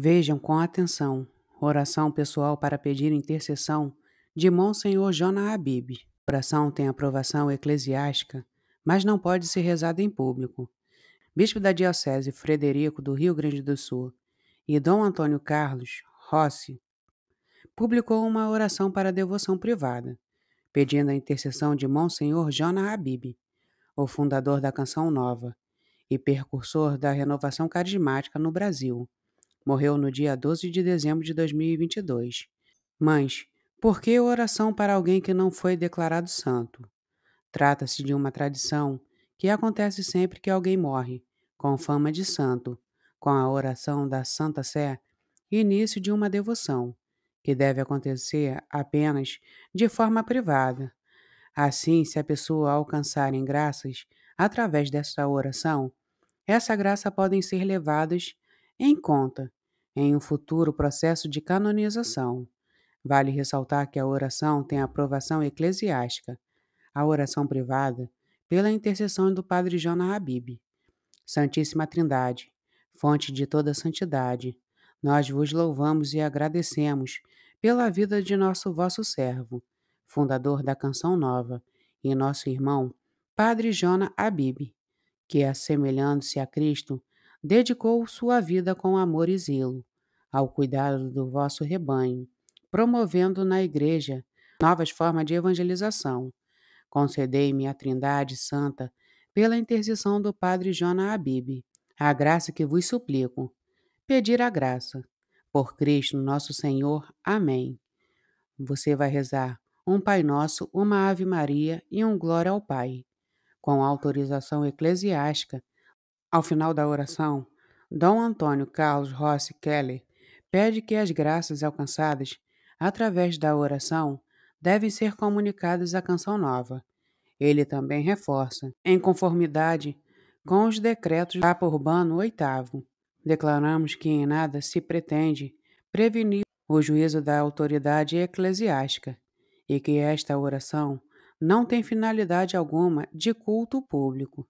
Vejam com atenção oração pessoal para pedir intercessão de Monsenhor Jona Habib. Oração tem aprovação eclesiástica, mas não pode ser rezada em público. Bispo da Diocese Frederico do Rio Grande do Sul e Dom Antônio Carlos Rossi publicou uma oração para devoção privada, pedindo a intercessão de Monsenhor Jona Habib, o fundador da Canção Nova e precursor da renovação carismática no Brasil Morreu no dia 12 de dezembro de 2022. Mas, por que oração para alguém que não foi declarado santo? Trata-se de uma tradição que acontece sempre que alguém morre, com fama de santo, com a oração da Santa Sé, início de uma devoção, que deve acontecer apenas de forma privada. Assim, se a pessoa alcançar em graças através desta oração, essa graça podem ser levadas em conta em um futuro processo de canonização. Vale ressaltar que a oração tem aprovação eclesiástica, a oração privada, pela intercessão do Padre Jona Habib. Santíssima Trindade, fonte de toda santidade, nós vos louvamos e agradecemos pela vida de nosso vosso servo, fundador da Canção Nova, e nosso irmão, Padre Jona Habib, que, assemelhando-se a Cristo, dedicou sua vida com amor e zelo ao cuidado do vosso rebanho, promovendo na Igreja novas formas de evangelização. Concedei-me a Trindade Santa, pela intercessão do Padre Jona Abibi a graça que vos suplico. Pedir a graça. Por Cristo nosso Senhor. Amém. Você vai rezar um Pai Nosso, uma Ave Maria e um Glória ao Pai. Com autorização eclesiástica, ao final da oração, Dom Antônio Carlos Rossi Keller pede que as graças alcançadas através da oração devem ser comunicadas à Canção Nova. Ele também reforça, em conformidade com os decretos do Papa Urbano VIII, declaramos que em nada se pretende prevenir o juízo da autoridade eclesiástica e que esta oração não tem finalidade alguma de culto público.